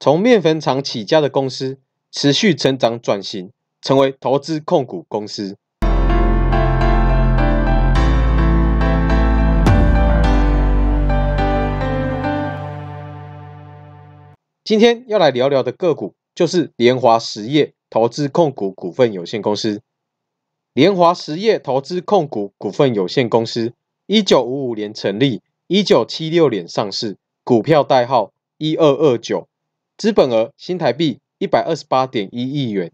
从面粉厂起家的公司，持续成长转型，成为投资控股公司。今天要来聊聊的个股，就是联华实业投资控股股份有限公司。联华实业投资控股股份有限公司，一九五五年成立，一九七六年上市，股票代号一二二九。资本额新台币一百二十八点一亿元，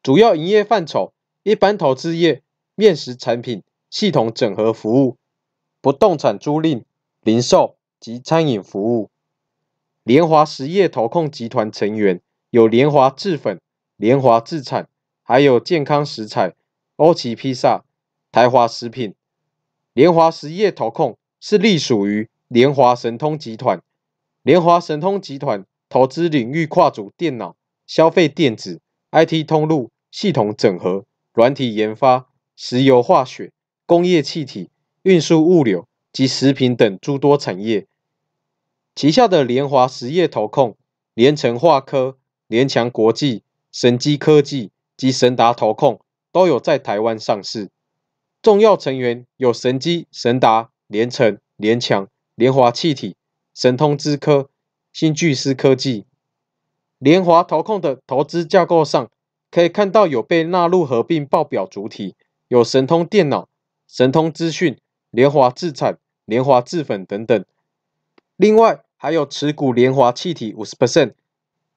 主要营业范畴一般投资业、面食产品、系统整合服务、不动产租赁、零售及餐饮服务。联华实业投控集团成员有联华制粉、联华制产，还有健康食材、欧奇披萨、台华食品。联华实业投控是隶属于联华神通集团，联华神通集团。投资领域跨足电脑、消费电子、IT 通路、系统整合、软体研发、石油化学、工业气体、运输物流及食品等诸多产业。旗下的联华实业投控、联成化科、联强国际、神机科技及神达投控都有在台湾上市。重要成员有神机、神达、联成、联强、联华气体、神通之科。新巨思科技、联华投控的投资架构上，可以看到有被纳入合并报表主体，有神通电脑、神通资讯、联华制产、联华制粉等等。另外，还有持股联华气体五十 percent、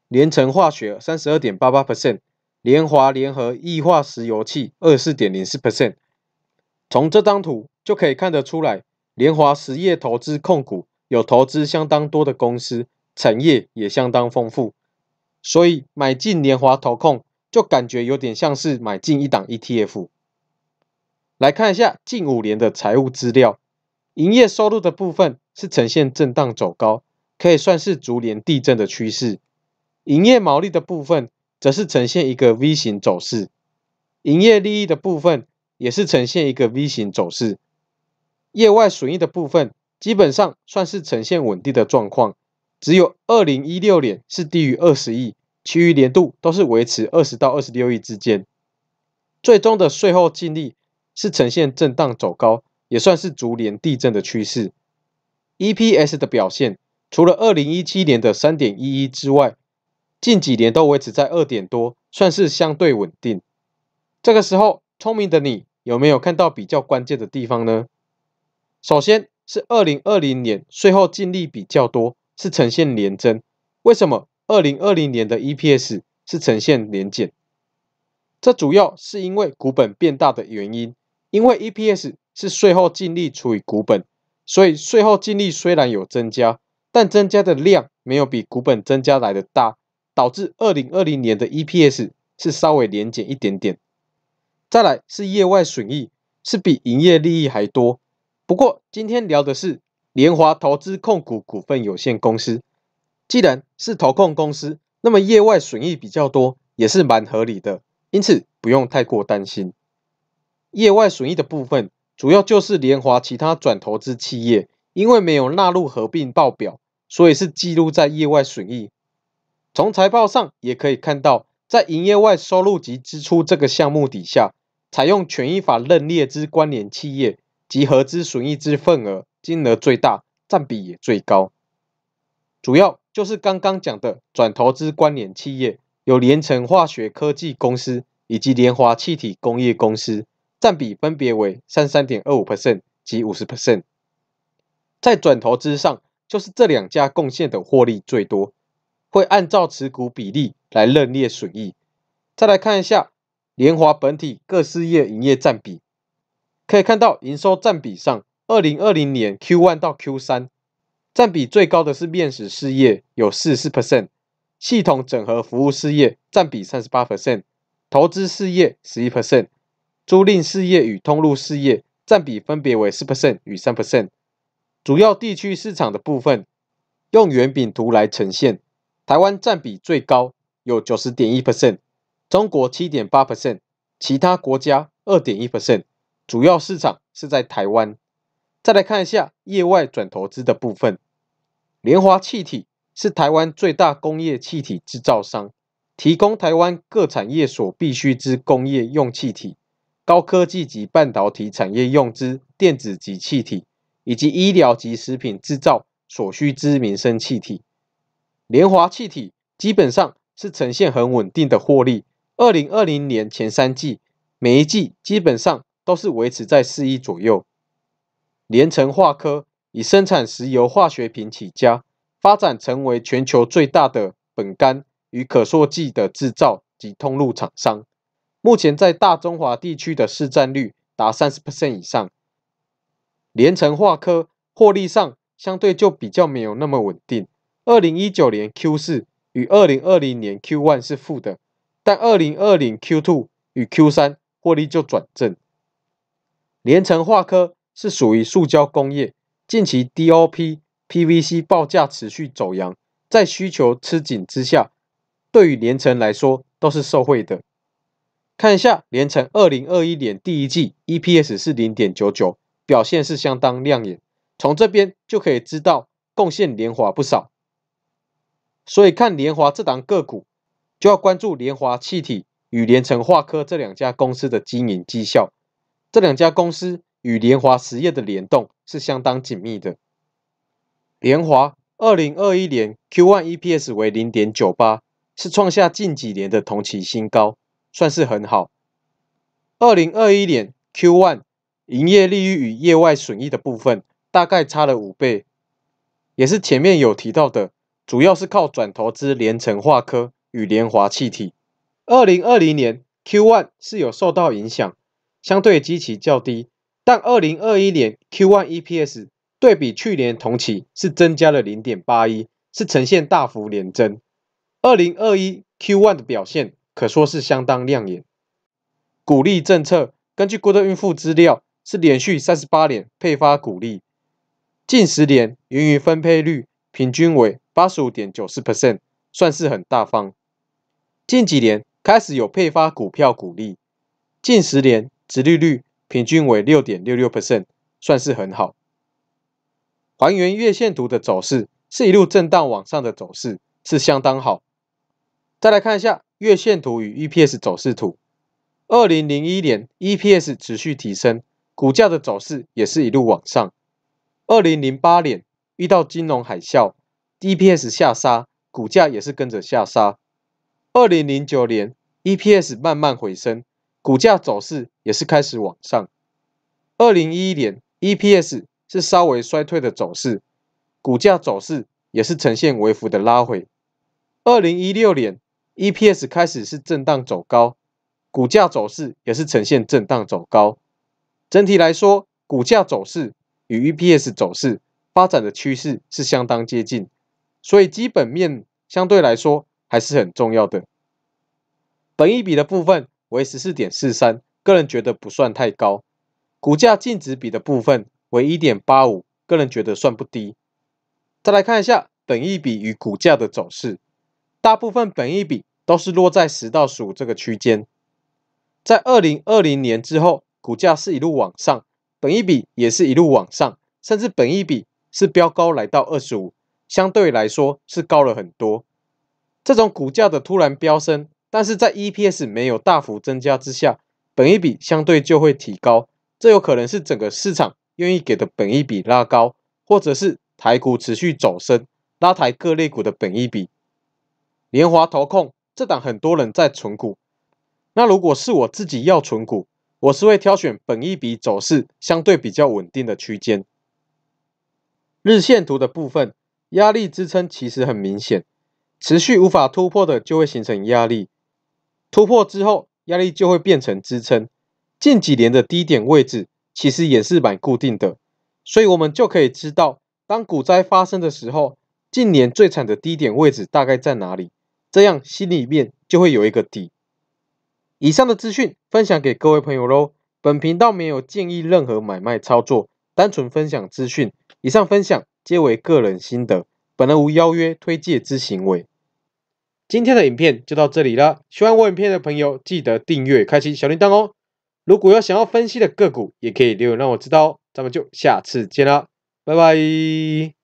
联成化学三十二点八八 percent、联华联合异化石油气二四点零四 percent。从这张图就可以看得出来，联华实业投资控股有投资相当多的公司。产业也相当丰富，所以买进联华投控就感觉有点像是买进一档 ETF。来看一下近五年的财务资料，营业收入的部分是呈现震荡走高，可以算是逐年递增的趋势。营业毛利的部分则是呈现一个 V 型走势，营业利益的部分也是呈现一个 V 型走势。业外损益的部分基本上算是呈现稳定的状况。只有二零一六年是低于二十亿，其余年度都是维持二十到二十六亿之间。最终的税后净利是呈现震荡走高，也算是逐年递增的趋势。EPS 的表现除了二零一七年的三点一一之外，近几年都维持在二点多，算是相对稳定。这个时候，聪明的你有没有看到比较关键的地方呢？首先是二零二零年税后净利比较多。是呈现连增，为什么二零二零年的 EPS 是呈现连减？这主要是因为股本变大的原因。因为 EPS 是税后净利除以股本，所以税后净利虽然有增加，但增加的量没有比股本增加来的大，导致二零二零年的 EPS 是稍微连减一点点。再来是业外损益是比营业利益还多。不过今天聊的是。联华投资控股股份有限公司，既然是投控公司，那么业外损益比较多，也是蛮合理的，因此不用太过担心。业外损益的部分，主要就是联华其他转投资企业，因为没有纳入合并报表，所以是记录在业外损益。从财报上也可以看到，在营业外收入及支出这个项目底下，采用权益法认列之关联企业及合资损益之份额。金额最大，占比也最高，主要就是刚刚讲的转投资关联企业，有联诚化学科技公司以及联华气体工业公司，占比分别为三三点二五 percent 及五十 percent。在转投资上，就是这两家贡献的获利最多，会按照持股比例来认列损益。再来看一下联华本体各事业营业占比，可以看到营收占比上。二零二零年 Q one 到 Q 三，占比最高的是面食事业，有四十四 percent；系统整合服务事业占比三十八 percent；投资事业十一 percent；租赁事业与通路事业占比分别为四 percent 与三 percent。主要地区市场的部分，用圆饼图来呈现。台湾占比最高，有九十点一 percent；中国七点八 percent；其他国家二点一 percent。主要市场是在台湾。再来看一下业外转投资的部分。联华气体是台湾最大工业气体制造商，提供台湾各产业所必需之工业用气体、高科技及半导体产业用之电子及气体，以及医疗及食品制造所需之民生气体。联华气体基本上是呈现很稳定的获利。二零二零年前三季，每一季基本上都是维持在四亿左右。联诚化科以生产石油化学品起家，发展成为全球最大的苯酐与可塑剂的制造及通路厂商。目前在大中华地区的市占率达三十 percent 以上。联诚化科获利上相对就比较没有那么稳定。二零一九年 Q 四与二零二零年 Q one 是负的，但二零二零 Q two 与 Q 三获利就转正。联诚化科。是属于塑胶工业，近期 DOP PVC 报价持续走扬，在需求吃紧之下，对于连城来说都是受惠的。看一下连城二零二一年第一季 EPS 是零点九九，表现是相当亮眼，从这边就可以知道贡献联华不少。所以看联华这档个股，就要关注联华气体与联城化科这两家公司的经营绩效，这两家公司。与联华实业的联动是相当紧密的。联华二零二一年 Q1 EPS 为零点九八，是创下近几年的同期新高，算是很好。二零二一年 Q1 营业利率与业外损益的部分大概差了五倍，也是前面有提到的，主要是靠转投资联成化科与联华气体。二零二零年 Q1 是有受到影响，相对基期较低。但二零二一年 Q1 EPS 对比去年同期是增加了零点八一，是呈现大幅连增。二零二一 Q1 的表现可说是相当亮眼。鼓励政策根据 Good 孕妇资料，是连续三十八年配发鼓励，近十年盈余分配率平均为八十五点九四 percent，算是很大方。近几年开始有配发股票鼓励，近十年殖利率。平均为六点六六 %，percent，算是很好。还原月线图的走势是一路震荡往上的走势，是相当好。再来看一下月线图与 EPS 走势图。二零零一年 EPS 持续提升，股价的走势也是一路往上。二零零八年遇到金融海啸，EPS 下杀，股价也是跟着下杀。二零零九年 EPS 慢慢回升。股价走势也是开始往上。二零一一年，EPS 是稍微衰退的走势，股价走势也是呈现微幅的拉回。二零一六年，EPS 开始是震荡走高，股价走势也是呈现震荡走高。整体来说，股价走势与 EPS 走势发展的趋势是相当接近，所以基本面相对来说还是很重要的。等一笔的部分。为十四点四三，个人觉得不算太高。股价净值比的部分为一点八五，个人觉得算不低。再来看一下本益比与股价的走势，大部分本益比都是落在十到十五这个区间。在二零二零年之后，股价是一路往上，本益比也是一路往上，甚至本益比是飙高来到二十五，相对来说是高了很多。这种股价的突然飙升。但是在 EPS 没有大幅增加之下，本一比相对就会提高，这有可能是整个市场愿意给的本一比拉高，或者是台股持续走升，拉抬各类股的本一比。联华投控这档很多人在存股，那如果是我自己要存股，我是会挑选本一比走势相对比较稳定的区间。日线图的部分，压力支撑其实很明显，持续无法突破的就会形成压力。突破之后，压力就会变成支撑。近几年的低点位置其实也是蛮固定的，所以我们就可以知道，当股灾发生的时候，近年最惨的低点位置大概在哪里。这样心里面就会有一个底。以上的资讯分享给各位朋友喽。本频道没有建议任何买卖操作，单纯分享资讯。以上分享皆为个人心得，本人无邀约推介之行为。今天的影片就到这里了。喜欢我影片的朋友，记得订阅、开启小铃铛哦。如果有想要分析的个股，也可以留言让我知道哦。咱们就下次见了，拜拜。